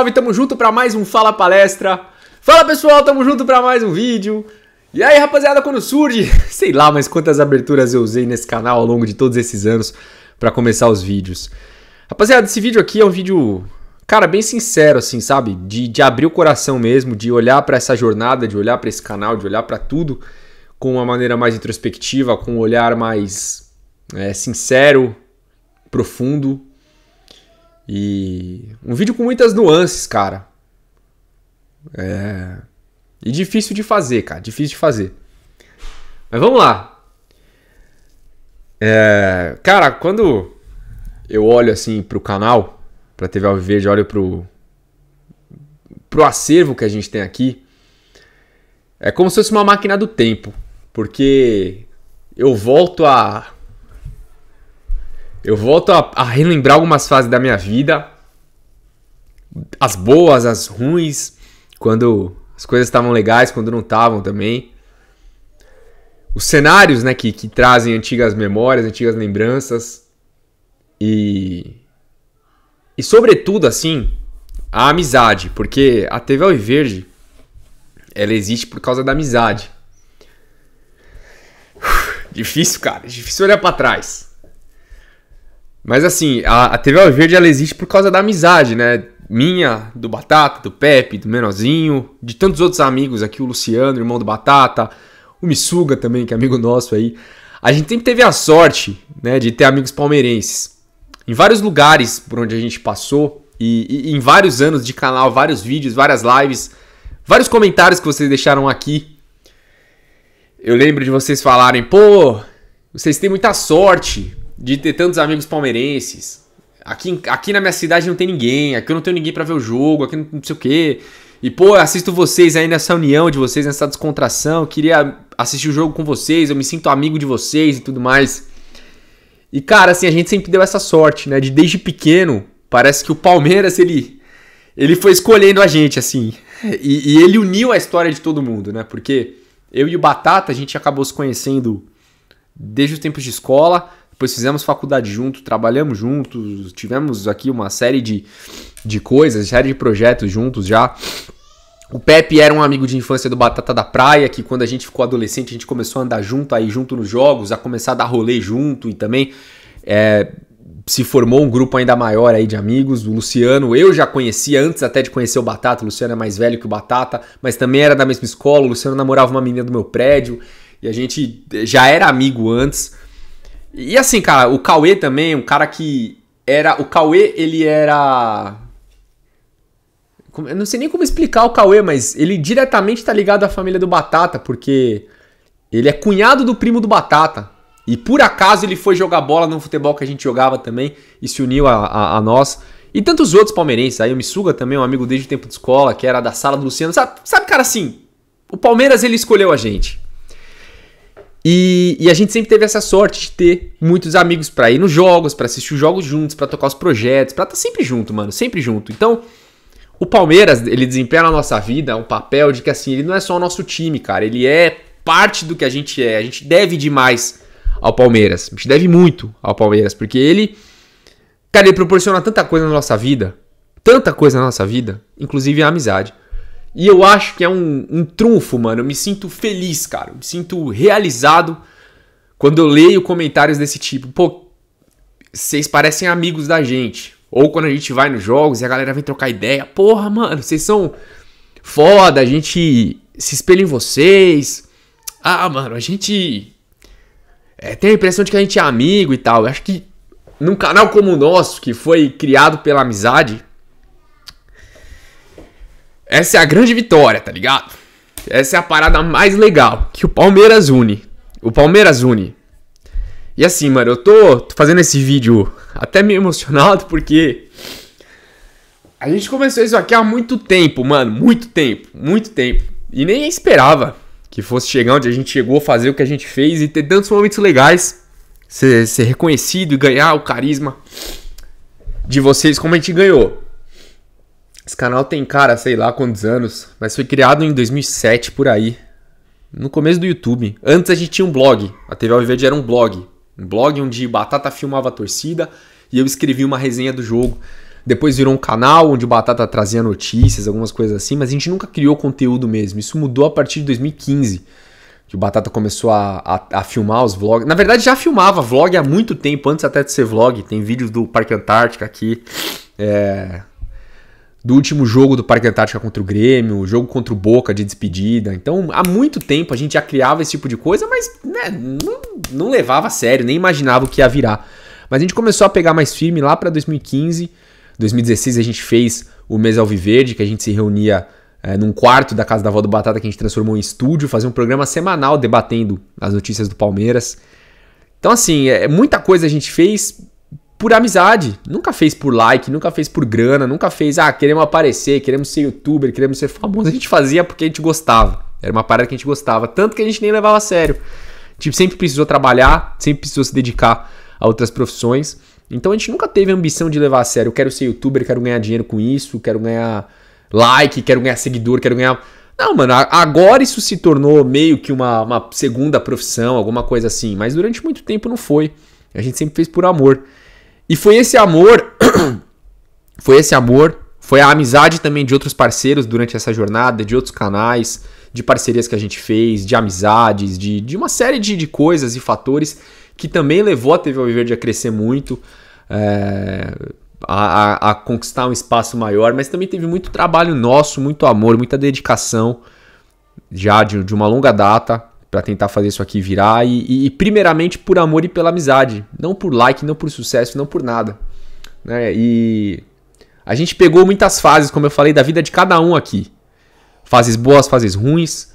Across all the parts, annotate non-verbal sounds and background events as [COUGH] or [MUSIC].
Salve, tamo junto para mais um Fala Palestra. Fala pessoal, tamo junto para mais um vídeo. E aí, rapaziada, quando surge, [LAUGHS] sei lá, mas quantas aberturas eu usei nesse canal ao longo de todos esses anos para começar os vídeos. Rapaziada, esse vídeo aqui é um vídeo, cara, bem sincero assim, sabe? De, de abrir o coração mesmo, de olhar para essa jornada, de olhar para esse canal, de olhar para tudo com uma maneira mais introspectiva, com um olhar mais é, sincero, profundo e um vídeo com muitas nuances, cara. É. E difícil de fazer, cara. Difícil de fazer. Mas vamos lá. É... Cara, quando eu olho assim pro canal, pra TV ao olho pro. pro acervo que a gente tem aqui. É como se fosse uma máquina do tempo. Porque eu volto a eu volto a, a relembrar algumas fases da minha vida, as boas, as ruins, quando as coisas estavam legais, quando não estavam também. Os cenários, né, que, que trazem antigas memórias, antigas lembranças. E. E sobretudo, assim, a amizade, porque a TV Alviverde ela existe por causa da amizade. Difícil, cara, difícil olhar para trás. Mas assim, a, a TV Alverde ela existe por causa da amizade, né? Minha, do Batata, do Pepe, do Menorzinho, de tantos outros amigos aqui, o Luciano, irmão do Batata, o Missuga também, que é amigo nosso aí. A gente sempre teve a sorte, né, de ter amigos palmeirenses. Em vários lugares por onde a gente passou, e, e em vários anos de canal, vários vídeos, várias lives, vários comentários que vocês deixaram aqui. Eu lembro de vocês falarem, pô, vocês têm muita sorte, de ter tantos amigos palmeirenses. Aqui, aqui na minha cidade não tem ninguém, aqui eu não tenho ninguém para ver o jogo, aqui não sei o quê. E pô, assisto vocês aí nessa união de vocês, nessa descontração, queria assistir o jogo com vocês, eu me sinto amigo de vocês e tudo mais. E cara, assim, a gente sempre deu essa sorte, né? De desde pequeno, parece que o Palmeiras, ele, ele foi escolhendo a gente, assim. [LAUGHS] E, e ele uniu a história de todo mundo, né? Porque eu e o Batata, a gente acabou se conhecendo desde os tempos de escola depois fizemos faculdade junto, trabalhamos juntos, tivemos aqui uma série de, de coisas, série de projetos juntos já. O Pepe era um amigo de infância do Batata da Praia, que quando a gente ficou adolescente, a gente começou a andar junto, aí junto nos jogos, a começar a dar rolê junto e também é, se formou um grupo ainda maior aí de amigos. O Luciano, eu já conhecia antes até de conhecer o Batata, o Luciano é mais velho que o Batata, mas também era da mesma escola, o Luciano namorava uma menina do meu prédio, e a gente já era amigo antes. E assim, cara, o Cauê também, um cara que era. O Cauê, ele era. Eu não sei nem como explicar o Cauê, mas ele diretamente tá ligado à família do Batata, porque ele é cunhado do primo do Batata. E por acaso ele foi jogar bola no futebol que a gente jogava também e se uniu a, a, a nós. E tantos outros palmeirenses. Aí o Missuga também, um amigo desde o tempo de escola, que era da sala do Luciano. Sabe, sabe cara, assim, o Palmeiras ele escolheu a gente. E, e, a gente sempre teve essa sorte de ter muitos amigos para ir nos jogos, para assistir os jogos juntos, para tocar os projetos, para estar tá sempre junto, mano, sempre junto. Então, o Palmeiras, ele desempenha na nossa vida um papel de que assim, ele não é só o nosso time, cara, ele é parte do que a gente é. A gente deve demais ao Palmeiras. A gente deve muito ao Palmeiras, porque ele cara, ele proporciona tanta coisa na nossa vida, tanta coisa na nossa vida, inclusive a amizade. E eu acho que é um, um trunfo, mano. Eu me sinto feliz, cara. Eu me sinto realizado quando eu leio comentários desse tipo. Pô, vocês parecem amigos da gente. Ou quando a gente vai nos jogos e a galera vem trocar ideia. Porra, mano, vocês são foda. A gente se espelha em vocês. Ah, mano, a gente é, tem a impressão de que a gente é amigo e tal. Eu acho que num canal como o nosso, que foi criado pela amizade, essa é a grande vitória, tá ligado? Essa é a parada mais legal que o Palmeiras une. O Palmeiras une. E assim, mano, eu tô, tô fazendo esse vídeo até meio emocionado porque a gente começou isso aqui há muito tempo, mano, muito tempo, muito tempo. E nem esperava que fosse chegar onde a gente chegou, fazer o que a gente fez e ter tantos momentos legais, ser, ser reconhecido e ganhar o carisma de vocês como a gente ganhou. Esse canal tem, cara, sei lá quantos anos, mas foi criado em 2007 por aí. No começo do YouTube. Antes a gente tinha um blog. A TV Ao era um blog. Um blog onde Batata filmava a torcida e eu escrevia uma resenha do jogo. Depois virou um canal onde o Batata trazia notícias, algumas coisas assim, mas a gente nunca criou conteúdo mesmo. Isso mudou a partir de 2015, que o Batata começou a, a, a filmar os vlogs. Na verdade, já filmava vlog há muito tempo, antes até de ser vlog. Tem vídeos do Parque Antártica aqui, é, do último jogo do Parque Antártica contra o Grêmio, o jogo contra o Boca de despedida. Então, há muito tempo a gente já criava esse tipo de coisa, mas né, não, não, levava a sério, nem imaginava o que ia virar. Mas a gente começou a pegar mais firme lá para 2015. 2016 a gente fez o Mês Alviverde, que a gente se reunia é, num quarto da casa da avó do Batata, que a gente transformou em estúdio, fazia um programa semanal debatendo as notícias do Palmeiras. Então, assim, é, é muita coisa a gente fez, por amizade. Nunca fez por like, nunca fez por grana, nunca fez, ah, queremos aparecer, queremos ser youtuber, queremos ser famoso. A gente fazia porque a gente gostava. Era uma parada que a gente gostava, tanto que a gente nem levava a sério. A gente sempre precisou trabalhar, sempre precisou se dedicar a outras profissões. Então a gente nunca teve a ambição de levar a sério, eu quero ser youtuber, quero ganhar dinheiro com isso, quero ganhar like, quero ganhar seguidor, quero ganhar. Não, mano, agora isso se tornou meio que uma, uma segunda profissão, alguma coisa assim, mas durante muito tempo não foi. A gente sempre fez por amor. E foi esse amor, [CLEARS THROAT] foi esse amor, foi a amizade também de outros parceiros durante essa jornada, de outros canais, de parcerias que a gente fez, de amizades, de, de uma série de, de coisas e fatores que também levou a TV Alviverde a crescer muito. É, a, a, a, conquistar um espaço maior, mas também teve muito trabalho nosso, muito amor, muita dedicação já de, de uma longa data para tentar fazer isso aqui virar e, e, e, primeiramente por amor e pela amizade, não por like, não por sucesso, não por nada, né? E a gente pegou muitas fases, como eu falei, da vida de cada um aqui, fases boas, fases ruins,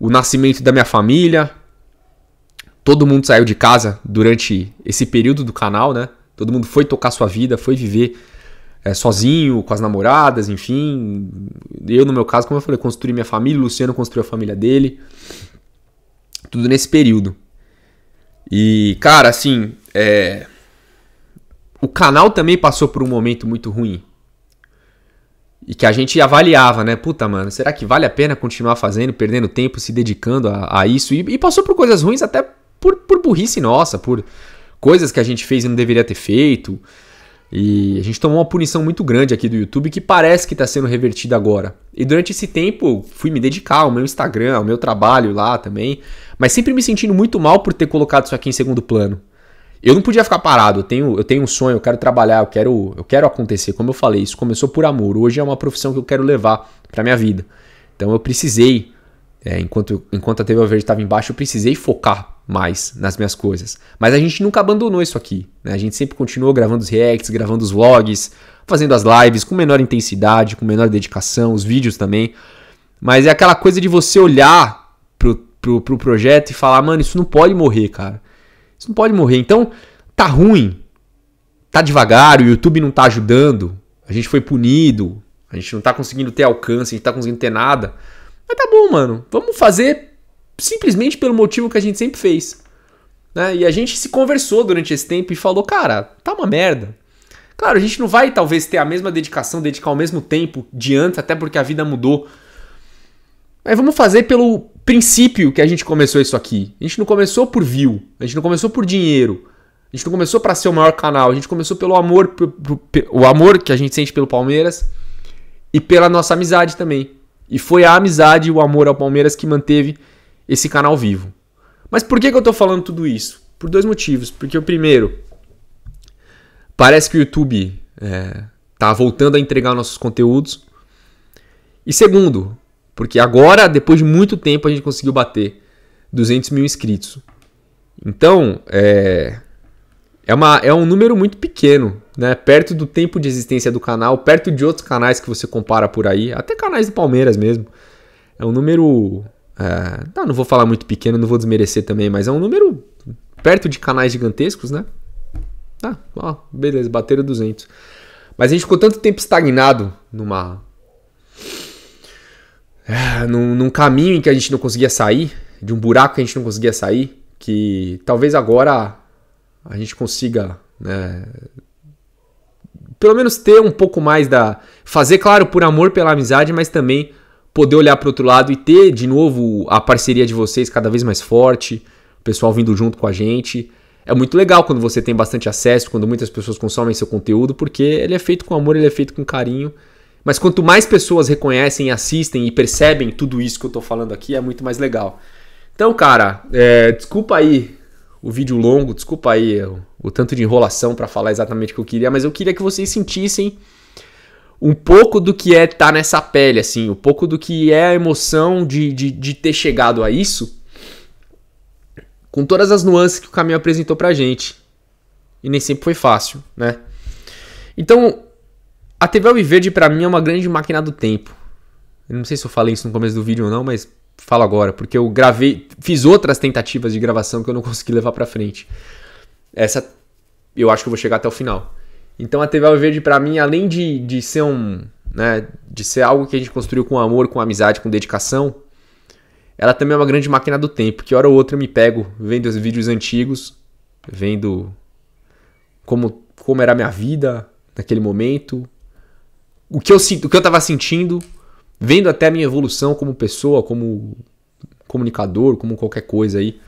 o nascimento da minha família, todo mundo saiu de casa durante esse período do canal, né? Todo mundo foi tocar sua vida, foi viver é, sozinho, com as namoradas, enfim. Eu, no meu caso, como eu falei, construí minha família, o Luciano construiu a família dele. Tudo nesse período. E, cara, assim, é... o canal também passou por um momento muito ruim. E que a gente avaliava, né? Puta, mano, será que vale a pena continuar fazendo, perdendo tempo, se dedicando a, a isso? E, e, passou por coisas ruins até por, por burrice nossa, por coisas que a gente fez e não deveria ter feito. E a gente tomou uma punição muito grande aqui do YouTube que parece que está sendo revertida agora. E durante esse tempo fui me dedicar ao meu Instagram, ao meu trabalho lá também, mas sempre me sentindo muito mal por ter colocado isso aqui em segundo plano. Eu não podia ficar parado, eu tenho, eu tenho um sonho, eu quero trabalhar, eu quero, eu quero acontecer. Como eu falei, isso começou por amor, hoje é uma profissão que eu quero levar para minha vida. Então eu precisei, é, enquanto, enquanto a TV Verde estava embaixo, eu precisei focar mais nas minhas coisas. Mas a gente nunca abandonou isso aqui. Né? A gente sempre continuou gravando os reacts, gravando os vlogs, fazendo as lives com menor intensidade, com menor dedicação, os vídeos também. Mas é aquela coisa de você olhar pro, pro, pro projeto e falar, mano, isso não pode morrer, cara. Isso não pode morrer. Então, tá ruim, tá devagar, o YouTube não tá ajudando, a gente foi punido, a gente não tá conseguindo ter alcance, a gente tá conseguindo ter nada. Mas tá bom, mano. Vamos fazer simplesmente pelo motivo que a gente sempre fez. Né? E a gente se conversou durante esse tempo e falou, cara, tá uma merda. Claro, a gente não vai talvez ter a mesma dedicação, dedicar o mesmo tempo de antes, até porque a vida mudou. Mas vamos fazer pelo princípio que a gente começou isso aqui. A gente não começou por view, a gente não começou por dinheiro, a gente não começou para ser o maior canal, a gente começou pelo amor, o amor que a gente sente pelo Palmeiras e pela nossa amizade também. E foi a amizade e o amor ao Palmeiras que manteve esse canal vivo. Mas por que, que eu estou falando tudo isso? Por dois motivos. Porque o primeiro, parece que o YouTube está é, tá voltando a entregar nossos conteúdos. E segundo, porque agora, depois de muito tempo, a gente conseguiu bater 200 mil inscritos. Então, é, é, uma, é um número muito pequeno, né? Perto do tempo de existência do canal, perto de outros canais que você compara por aí, até canais do Palmeiras mesmo. É um número Uh, não vou falar muito pequeno, não vou desmerecer também, mas é um número perto de canais gigantescos, né? Tá, ó, beleza, bateram 200. Mas a gente ficou tanto tempo estagnado numa. É, num, num, caminho em que a gente não conseguia sair, de um buraco que a gente não conseguia sair, que talvez agora a gente consiga, né, Pelo menos ter um pouco mais da. Fazer, claro, por amor, pela amizade, mas também poder olhar para outro lado e ter de novo a parceria de vocês cada vez mais forte, o pessoal vindo junto com a gente. É muito legal quando você tem bastante acesso, quando muitas pessoas consomem seu conteúdo, porque ele é feito com amor, ele é feito com carinho. Mas quanto mais pessoas reconhecem, assistem e percebem tudo isso que eu estou falando aqui, é muito mais legal. Então, cara, é, desculpa aí o vídeo longo, desculpa aí o, o tanto de enrolação para falar exatamente o que eu queria, mas eu queria que vocês sentissem um pouco do que é estar tá nessa pele, assim, um pouco do que é a emoção de, de, de ter chegado a isso, com todas as nuances que o caminho apresentou pra gente. E nem sempre foi fácil, né? Então, a TV Alviverde para mim é uma grande máquina do tempo. Eu não sei se eu falei isso no começo do vídeo ou não, mas falo agora, porque eu gravei, fiz outras tentativas de gravação que eu não [LAUGHS] consegui levar para frente. Essa eu acho que eu vou chegar até o final. Então a TV Alviverde para mim, além de, de ser um, né, de ser algo que a gente construiu com amor, com amizade, com dedicação, ela também é uma grande máquina do tempo, que hora ou outra eu me pego vendo os vídeos antigos, vendo como como era a minha vida naquele momento, o que eu o que eu tava sentindo, vendo até a minha evolução como pessoa, como comunicador, como qualquer coisa aí.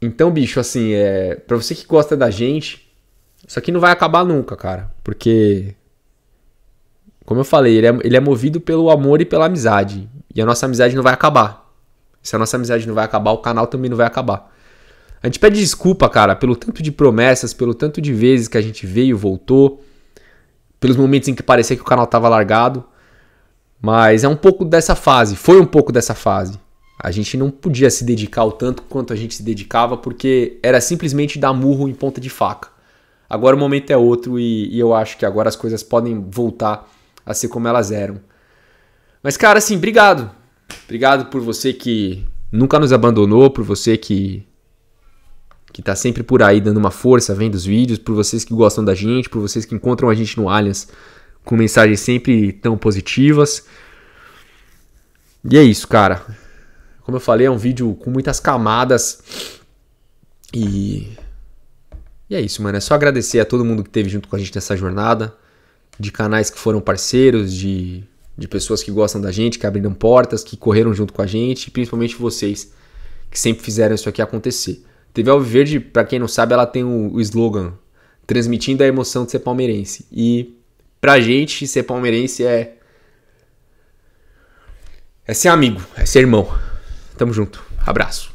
Então, bicho, assim, é, para você que gosta da gente, isso aqui não vai acabar nunca, cara. Porque, como eu falei, ele é, ele é movido pelo amor e pela amizade. E a nossa amizade não vai acabar. Se a nossa amizade não vai acabar, o canal também não vai acabar. A gente pede desculpa, cara, pelo tanto de promessas, pelo tanto de vezes que a gente veio, voltou, pelos momentos em que parecia que o canal tava largado. Mas é um pouco dessa fase, foi um pouco dessa fase. A gente não podia se dedicar o tanto quanto a gente se dedicava, porque era simplesmente dar murro em ponta de faca. Agora o momento é outro e, e eu acho que agora as coisas podem voltar a ser como elas eram. Mas, cara, assim, obrigado. Obrigado por você que nunca nos abandonou, por você que que tá sempre por aí dando uma força, vendo os vídeos, por vocês que gostam da gente, por vocês que encontram a gente no Allianz com mensagens sempre tão positivas. E é isso, cara. Como eu falei, é um vídeo com muitas camadas e e é isso, mano. É só agradecer a todo mundo que esteve junto com a gente nessa jornada, de canais que foram parceiros, de, de pessoas que gostam da gente, que abriram portas, que correram junto com a gente, e principalmente vocês, que sempre fizeram isso aqui acontecer. TV Alviverde, para quem não sabe, ela tem o, o slogan transmitindo a emoção de ser palmeirense. E pra gente, ser palmeirense é. É ser amigo, é ser irmão. Tamo junto. Abraço.